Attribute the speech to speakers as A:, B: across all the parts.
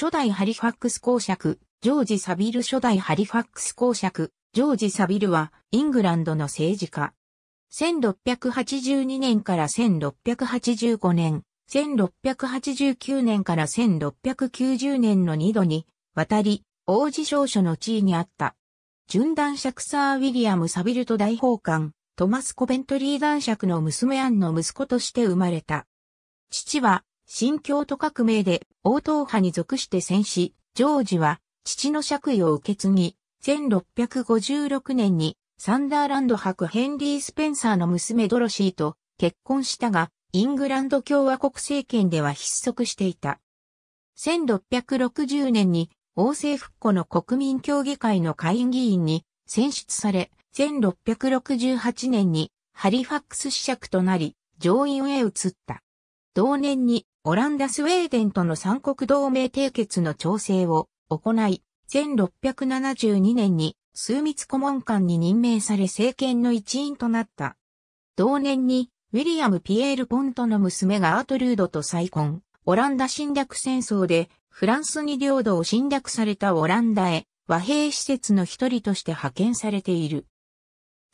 A: 初代ハリファックス公爵、ジョージ・サビル初代ハリファックス公爵、ジョージ・サビルは、イングランドの政治家。1682年から1685年、1689年から1690年の2度に、渡り、王子少書の地位にあった。順男爵サー・ウィリアム・サビルと大法官、トマス・コベントリー男爵の娘アンの息子として生まれた。父は、新京都革命で王党派に属して戦死、ジョージは父の爵位を受け継ぎ、1656年にサンダーランド博ヘンリー・スペンサーの娘ドロシーと結婚したが、イングランド共和国政権では失速していた。1660年に王政復古の国民協議会の会議員に選出され、1668年にハリファックス子爵となり、上院へ移った。同年にオランダスウェーデンとの三国同盟締結の調整を行い、1672年に枢密顧問官に任命され政権の一員となった。同年に、ウィリアム・ピエール・ポントの娘がアートルードと再婚、オランダ侵略戦争で、フランスに領土を侵略されたオランダへ、和平施設の一人として派遣されている。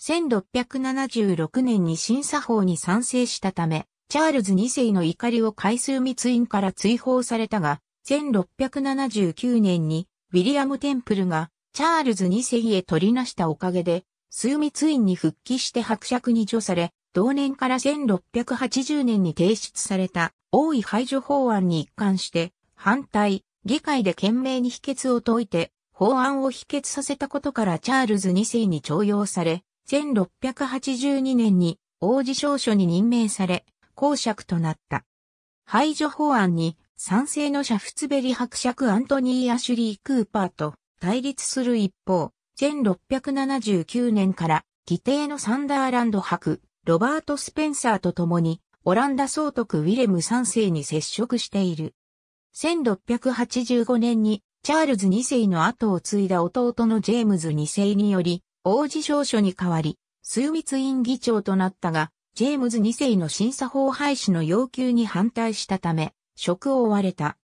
A: 1676年に審査法に賛成したため、チャールズ2世の怒りを回数密院から追放されたが、1679年にウィリアム・テンプルがチャールズ2世へ取りなしたおかげで、水密院に復帰して伯爵に除され、同年から1680年に提出された王位排除法案に一貫して反対、議会で懸命に否決を解いて法案を否決させたことからチャールズ2世に徴用され、1682年に王子証書に任命され、公爵となった。排除法案に賛成のシャフツベリ伯爵アントニー・アシュリー・クーパーと対立する一方、1679年から規定のサンダーランド伯、ロバート・スペンサーと共に、オランダ総督ウィレム3世に接触している。1685年にチャールズ2世の後を継いだ弟のジェームズ2世により、王子証書に代わり、枢密院議長となったが、ジェームズ2世の審査法廃止の要求に反対したため、職を追われた。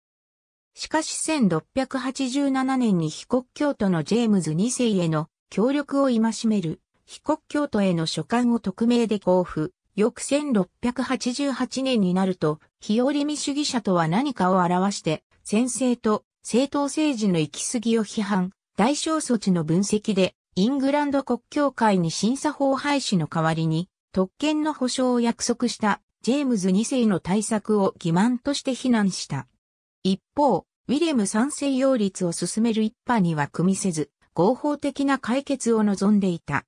A: しかし1687年に被国教徒のジェームズ2世への協力を戒める、被国教徒への書簡を匿名で交付。翌1688年になると、日和見主義者とは何かを表して、先制と政党政治の行き過ぎを批判、大小措置の分析で、イングランド国教会に審査法廃止の代わりに、特権の保障を約束したジェームズ2世の対策を欺瞞として非難した。一方、ウィレム3世擁立を進める一派には組みせず、合法的な解決を望んでいた。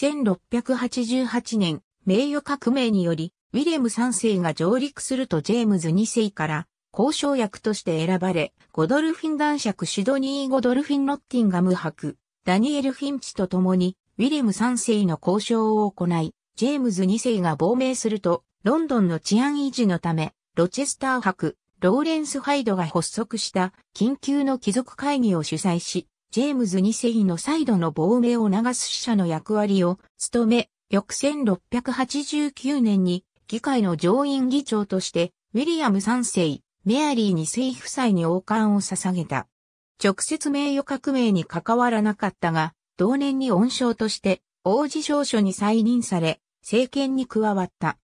A: 1688年、名誉革命により、ウィレム3世が上陸するとジェームズ2世から交渉役として選ばれ、ゴドルフィン男爵シドニー・ゴドルフィン・ノッティンガム博、ダニエル・フィンチと共に、ウィレム3世の交渉を行い、ジェームズ2世が亡命すると、ロンドンの治安維持のため、ロチェスター博、ローレンス・ハイドが発足した緊急の貴族会議を主催し、ジェームズ2世の再度の亡命を促す死者の役割を務め、翌1689年に議会の上院議長として、ウィリアム3世、メアリー2世夫妻に王冠を捧げた。直接名誉革命に関わらなかったが、同年に恩賞として、王子証書に再任され、政権に加わった。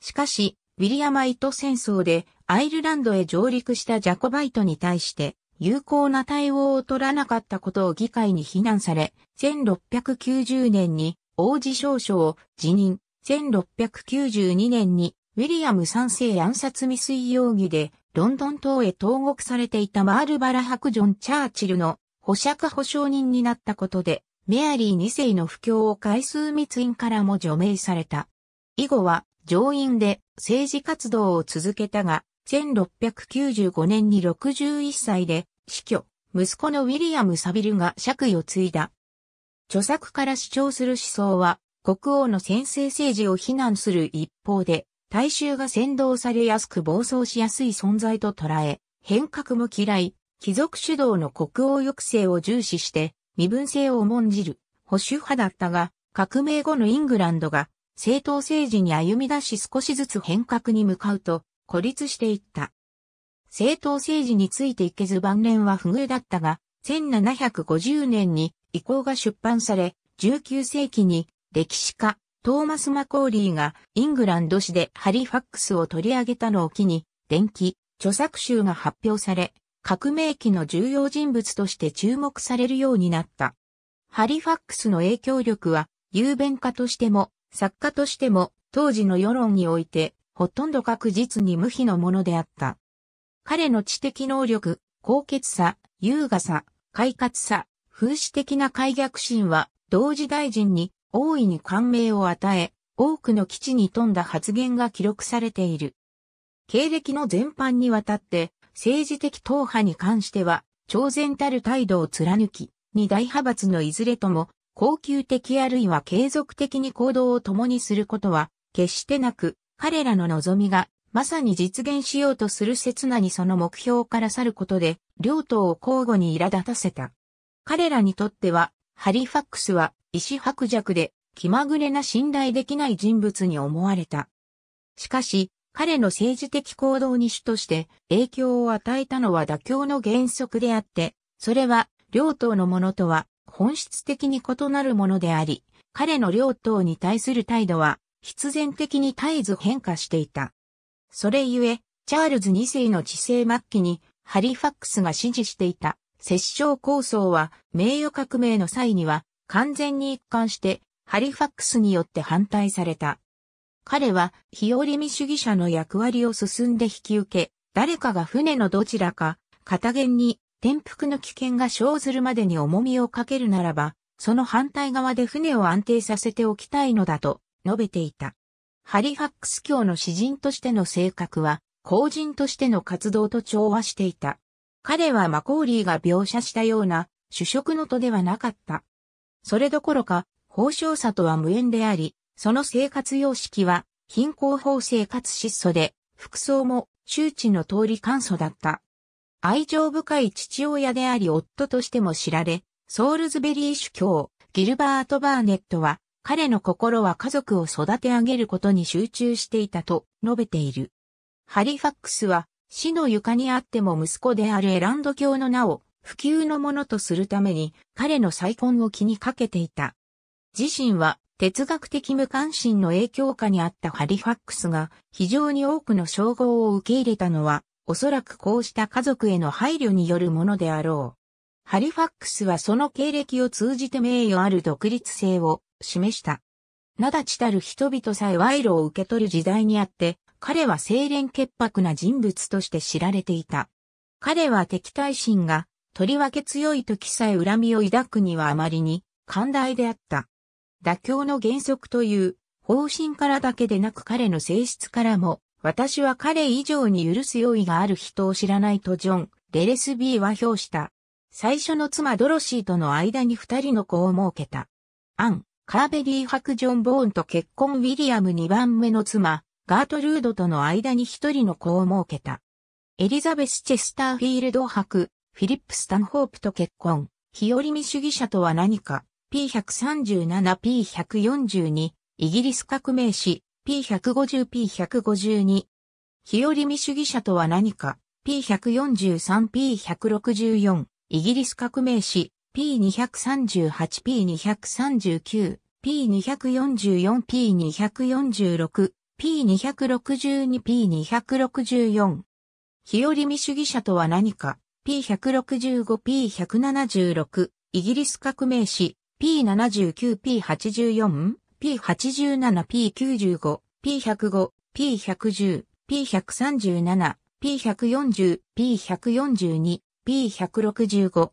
A: しかし、ウィリアマイト戦争でアイルランドへ上陸したジャコバイトに対して有効な対応を取らなかったことを議会に非難され、1690年に王子少将を辞任、1692年にウィリアム三世暗殺未遂容疑でロンドン島へ投獄されていたマールバラクジョン・チャーチルの保釈保証人になったことでメアリー2世の布教を回数密院からも除名された。以後は上院で政治活動を続けたが、1695年に61歳で死去、息子のウィリアム・サビルが爵位を継いだ。著作から主張する思想は、国王の先制政治を非難する一方で、大衆が先導されやすく暴走しやすい存在と捉え、変革も嫌い、貴族主導の国王抑制を重視して、身分制を重んじる保守派だったが、革命後のイングランドが政党政治に歩み出し少しずつ変革に向かうと孤立していった。政党政治についていけず晩年は不遇だったが、1750年に遺構が出版され、19世紀に歴史家トーマス・マコーリーがイングランド市でハリファックスを取り上げたのを機に、電気、著作集が発表され、革命期の重要人物として注目されるようになった。ハリファックスの影響力は、雄弁家としても、作家としても、当時の世論において、ほとんど確実に無比のものであった。彼の知的能力、高潔さ、優雅さ、快活さ、風刺的な開逆心は、同時大臣に大いに感銘を与え、多くの基地に富んだ発言が記録されている。経歴の全般にわたって、政治的党派に関しては、超然たる態度を貫き、二大派閥のいずれとも、恒久的あるいは継続的に行動を共にすることは、決してなく、彼らの望みが、まさに実現しようとする刹那にその目標から去ることで、両党を交互に苛立たせた。彼らにとっては、ハリファックスは、意志薄弱で、気まぐれな信頼できない人物に思われた。しかし、彼の政治的行動に主として影響を与えたのは妥協の原則であって、それは両党のものとは本質的に異なるものであり、彼の両党に対する態度は必然的に絶えず変化していた。それゆえ、チャールズ2世の治世末期にハリファックスが支持していた摂政構想は名誉革命の際には完全に一貫してハリファックスによって反対された。彼は日和見主義者の役割を進んで引き受け、誰かが船のどちらか、片言に転覆の危険が生ずるまでに重みをかけるならば、その反対側で船を安定させておきたいのだと述べていた。ハリファックス教の詩人としての性格は、公人としての活動と調和していた。彼はマコーリーが描写したような主食の戸ではなかった。それどころか、報奨さとは無縁であり、その生活様式は、貧困法生活質素で、服装も周知の通り簡素だった。愛情深い父親であり夫としても知られ、ソールズベリー主教、ギルバート・バーネットは、彼の心は家族を育て上げることに集中していたと述べている。ハリファックスは、死の床にあっても息子であるエランド教の名を普及のものとするために彼の再婚を気にかけていた。自身は哲学的無関心の影響下にあったハリファックスが非常に多くの称号を受け入れたのは、おそらくこうした家族への配慮によるものであろう。ハリファックスはその経歴を通じて名誉ある独立性を示した。名だちたる人々さえ賄賂を受け取る時代にあって、彼は清廉潔白な人物として知られていた。彼は敵対心が、とりわけ強い時さえ恨みを抱くにはあまりに、寛大であった。妥協の原則という方針からだけでなく彼の性質からも、私は彼以上に許す用意がある人を知らないとジョン、レレスビーは評した。最初の妻ドロシーとの間に二人の子を設けた。アン、カーベリー伯ジョン・ボーンと結婚ウィリアム二番目の妻、ガートルードとの間に一人の子を設けた。エリザベス・チェスターフィールド伯、フィリップ・スタンホープと結婚、日和見主義者とは何か。P137、P142、イギリス革命史、P150、P152。日和見主義者とは何か、P143、P164、イギリス革命史、P238、P239、P244、P246、P262、P264。日和見主義者とは何か、P165、P176、イギリス革命史、P79、P84、P87、P95、P105、P110、P137、P140、P142、P165、